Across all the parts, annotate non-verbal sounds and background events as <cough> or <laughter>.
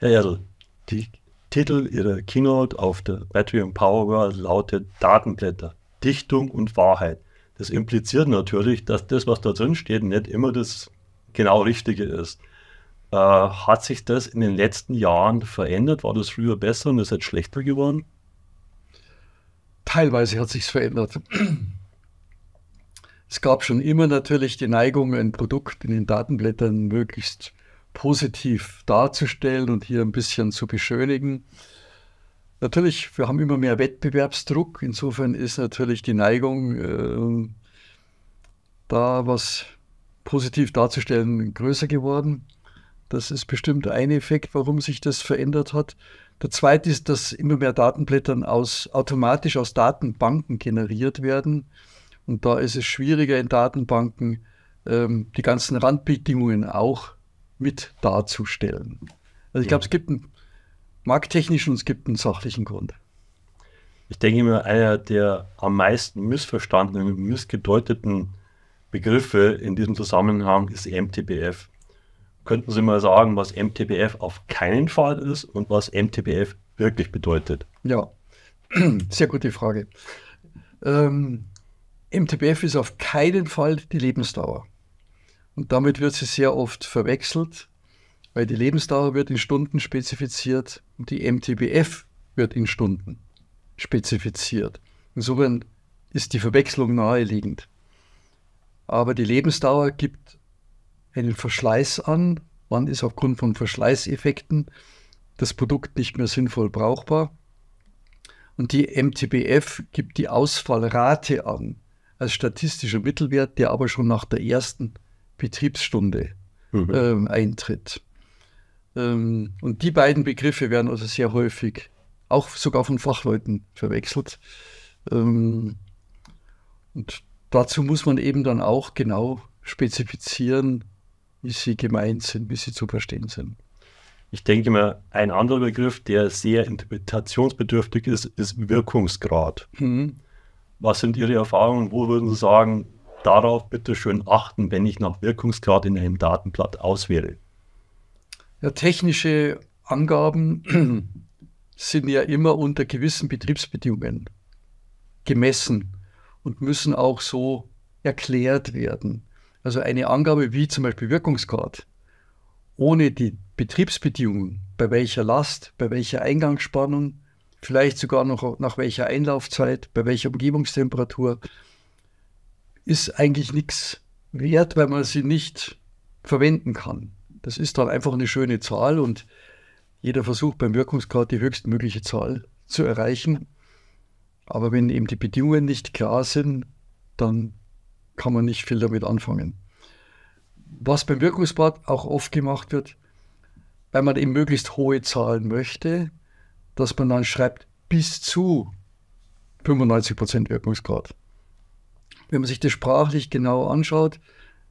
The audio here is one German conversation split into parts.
Herr Erdl, die Titel Ihrer Keynote auf der Battery Power World lautet Datenblätter, Dichtung und Wahrheit. Das impliziert natürlich, dass das, was da drin steht, nicht immer das genau Richtige ist. Äh, hat sich das in den letzten Jahren verändert? War das früher besser und ist jetzt schlechter geworden? Teilweise hat sich verändert. Es gab schon immer natürlich die Neigung, ein Produkt in den Datenblättern möglichst positiv darzustellen und hier ein bisschen zu beschönigen. Natürlich, wir haben immer mehr Wettbewerbsdruck. Insofern ist natürlich die Neigung, äh, da was positiv darzustellen, größer geworden. Das ist bestimmt ein Effekt, warum sich das verändert hat. Der zweite ist, dass immer mehr Datenblättern aus, automatisch aus Datenbanken generiert werden. Und da ist es schwieriger in Datenbanken, ähm, die ganzen Randbedingungen auch mit darzustellen. Also ich ja. glaube, es gibt einen markttechnischen und es gibt einen sachlichen Grund. Ich denke mir, einer der am meisten missverstandenen und missgedeuteten Begriffe in diesem Zusammenhang ist MTBF. Könnten Sie mal sagen, was MTBF auf keinen Fall ist und was MTBF wirklich bedeutet? Ja, <clears throat> sehr gute Frage. Ähm, MTBF ist auf keinen Fall die Lebensdauer. Und damit wird sie sehr oft verwechselt, weil die Lebensdauer wird in Stunden spezifiziert und die MTBF wird in Stunden spezifiziert. Insofern ist die Verwechslung naheliegend. Aber die Lebensdauer gibt einen Verschleiß an. Wann ist aufgrund von Verschleißeffekten das Produkt nicht mehr sinnvoll brauchbar? Und die MTBF gibt die Ausfallrate an als statistischer Mittelwert, der aber schon nach der ersten Betriebsstunde mhm. ähm, eintritt. Ähm, und die beiden Begriffe werden also sehr häufig, auch sogar von Fachleuten, verwechselt. Ähm, und dazu muss man eben dann auch genau spezifizieren, wie sie gemeint sind, wie sie zu verstehen sind. Ich denke mal, ein anderer Begriff, der sehr interpretationsbedürftig ist, ist Wirkungsgrad. Mhm. Was sind Ihre Erfahrungen? Wo würden Sie sagen, darauf bitte schön achten, wenn ich nach Wirkungsgrad in einem Datenblatt auswähle. Ja, technische Angaben <clears throat> sind ja immer unter gewissen Betriebsbedingungen gemessen und müssen auch so erklärt werden. Also eine Angabe wie zum Beispiel Wirkungsgrad ohne die Betriebsbedingungen, bei welcher Last, bei welcher Eingangsspannung, vielleicht sogar noch nach welcher Einlaufzeit, bei welcher Umgebungstemperatur, ist eigentlich nichts wert, weil man sie nicht verwenden kann. Das ist dann einfach eine schöne Zahl und jeder versucht beim Wirkungsgrad die höchstmögliche Zahl zu erreichen. Aber wenn eben die Bedingungen nicht klar sind, dann kann man nicht viel damit anfangen. Was beim Wirkungsgrad auch oft gemacht wird, weil man eben möglichst hohe Zahlen möchte, dass man dann schreibt bis zu 95% Wirkungsgrad. Wenn man sich das sprachlich genau anschaut,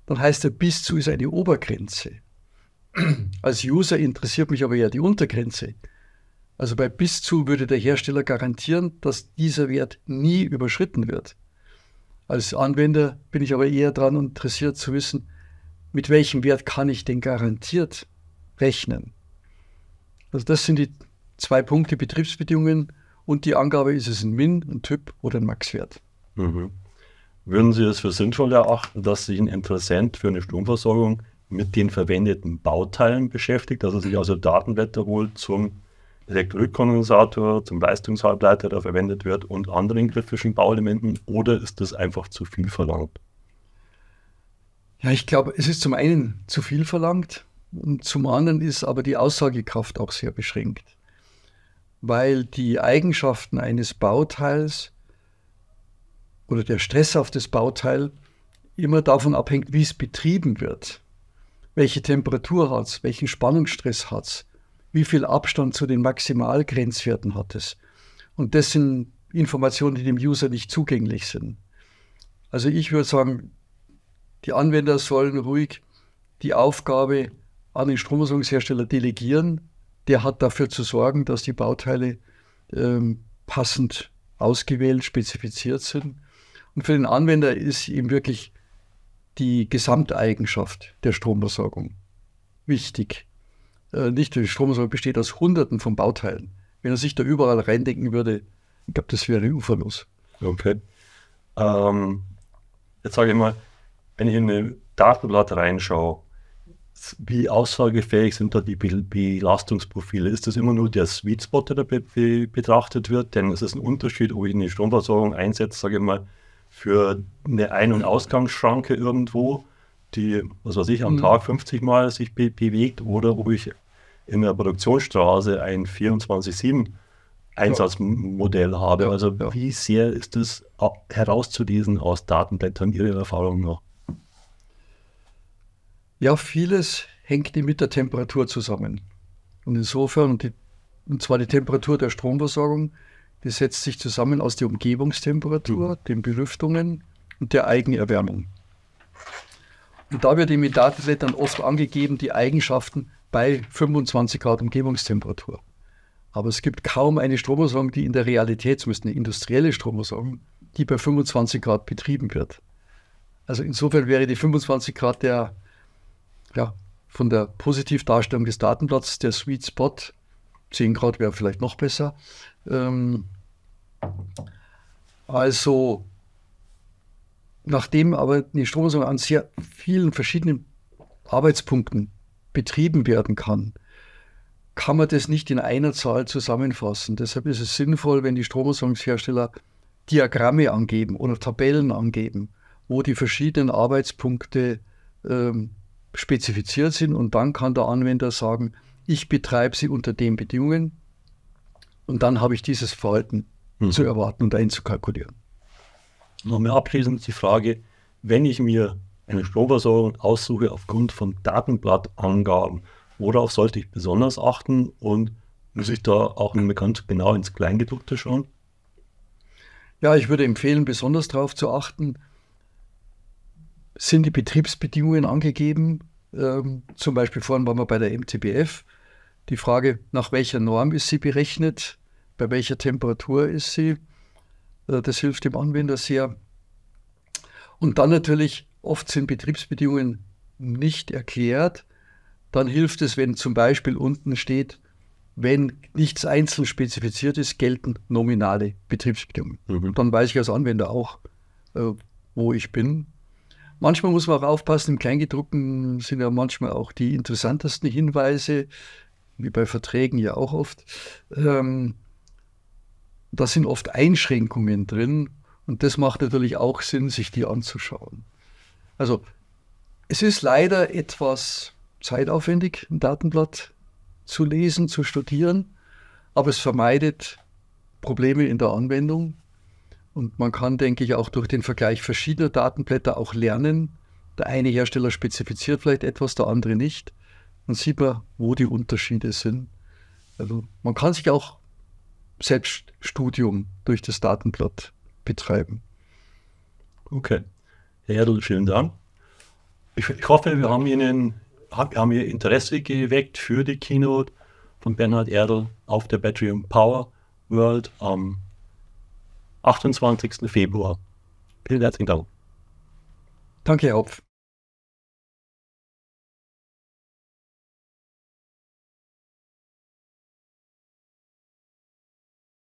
dann heißt er, bis zu ist eine Obergrenze. Als User interessiert mich aber eher die Untergrenze. Also bei bis zu würde der Hersteller garantieren, dass dieser Wert nie überschritten wird. Als Anwender bin ich aber eher daran interessiert zu wissen, mit welchem Wert kann ich denn garantiert rechnen. Also das sind die zwei Punkte Betriebsbedingungen und die Angabe, ist es ein Min, ein Typ oder ein Maxwert. Mhm würden Sie es für sinnvoll erachten, dass sich ein Interessent für eine Stromversorgung mit den verwendeten Bauteilen beschäftigt, dass er sich also Datenblätter holt zum Elektrolytkondensator, zum Leistungshalbleiter, der verwendet wird und anderen griffischen Bauelementen oder ist das einfach zu viel verlangt? Ja, ich glaube, es ist zum einen zu viel verlangt und zum anderen ist aber die Aussagekraft auch sehr beschränkt, weil die Eigenschaften eines Bauteils oder der Stress auf das Bauteil immer davon abhängt, wie es betrieben wird. Welche Temperatur hat es, welchen Spannungsstress hat es, wie viel Abstand zu den Maximalgrenzwerten hat es. Und das sind Informationen, die dem User nicht zugänglich sind. Also ich würde sagen, die Anwender sollen ruhig die Aufgabe an den Stromversorgungshersteller delegieren. Der hat dafür zu sorgen, dass die Bauteile ähm, passend ausgewählt, spezifiziert sind und für den Anwender ist eben wirklich die Gesamteigenschaft der Stromversorgung wichtig. Äh, nicht die Stromversorgung besteht aus Hunderten von Bauteilen. Wenn er sich da überall reindenken würde, ich glaube, das wäre uferlos. Okay. Ähm, jetzt sage ich mal, wenn ich in eine Datenblatt reinschaue, wie aussagefähig sind da die Belastungsprofile? Ist das immer nur der Sweet Spot, der da be betrachtet wird? Denn es ist ein Unterschied, ob ich eine Stromversorgung einsetze, sage ich mal, für eine Ein- und Ausgangsschranke irgendwo, die, was weiß ich, am mhm. Tag 50 Mal sich be bewegt oder ob ich in der Produktionsstraße ein 24-7 Einsatzmodell ja. habe. also ja. wie sehr ist das herauszulesen aus Datenblättern Ihrer Erfahrung noch? Ja, vieles hängt mit der Temperatur zusammen. Und insofern, und, die, und zwar die Temperatur der Stromversorgung, das setzt sich zusammen aus der Umgebungstemperatur, mhm. den Belüftungen und der Eigenerwärmung. Und da wird im Datenblättern oft angegeben, die Eigenschaften bei 25 Grad Umgebungstemperatur. Aber es gibt kaum eine Stromersorgung, die in der Realität, zumindest eine industrielle Stromersorgung, die bei 25 Grad betrieben wird. Also insofern wäre die 25 Grad der, ja, von der Positivdarstellung des Datenplatzes der Sweet Spot. 10 Grad wäre vielleicht noch besser. Ähm, also, nachdem aber eine Stromversorgung an sehr vielen verschiedenen Arbeitspunkten betrieben werden kann, kann man das nicht in einer Zahl zusammenfassen. Deshalb ist es sinnvoll, wenn die Stromversorgungshersteller Diagramme angeben oder Tabellen angeben, wo die verschiedenen Arbeitspunkte ähm, spezifiziert sind und dann kann der Anwender sagen, ich betreibe sie unter den Bedingungen und dann habe ich dieses Verhalten hm. zu erwarten und einzukalkulieren. Nochmal abschließend die Frage, wenn ich mir eine Stromversorgung aussuche aufgrund von Datenblattangaben, worauf sollte ich besonders achten und muss ich da auch nicht mehr ganz genau ins Kleingedruckte schauen? Ja, ich würde empfehlen, besonders darauf zu achten, sind die Betriebsbedingungen angegeben, ähm, zum Beispiel vorhin waren wir bei der MTBF, die Frage, nach welcher Norm ist sie berechnet, bei welcher Temperatur ist sie, äh, das hilft dem Anwender sehr. Und dann natürlich, oft sind Betriebsbedingungen nicht erklärt. Dann hilft es, wenn zum Beispiel unten steht, wenn nichts einzeln spezifiziert ist, gelten nominale Betriebsbedingungen. Mhm. Dann weiß ich als Anwender auch, äh, wo ich bin. Manchmal muss man auch aufpassen, im Kleingedruckten sind ja manchmal auch die interessantesten Hinweise wie bei Verträgen ja auch oft, ähm, da sind oft Einschränkungen drin und das macht natürlich auch Sinn, sich die anzuschauen. Also es ist leider etwas zeitaufwendig, ein Datenblatt zu lesen, zu studieren, aber es vermeidet Probleme in der Anwendung. Und man kann, denke ich, auch durch den Vergleich verschiedener Datenblätter auch lernen. Der eine Hersteller spezifiziert vielleicht etwas, der andere nicht dann sieht man, wo die Unterschiede sind. Also man kann sich auch Selbststudium durch das Datenblatt betreiben. Okay. Herr Erdl, vielen Dank. Ich, ich, hoffe, wir haben Ihnen haben Ihr Interesse geweckt für die Keynote von Bernhard Erdl auf der Battery Power World am 28. Februar. Vielen herzlichen Dank. Danke, Herr Hopf.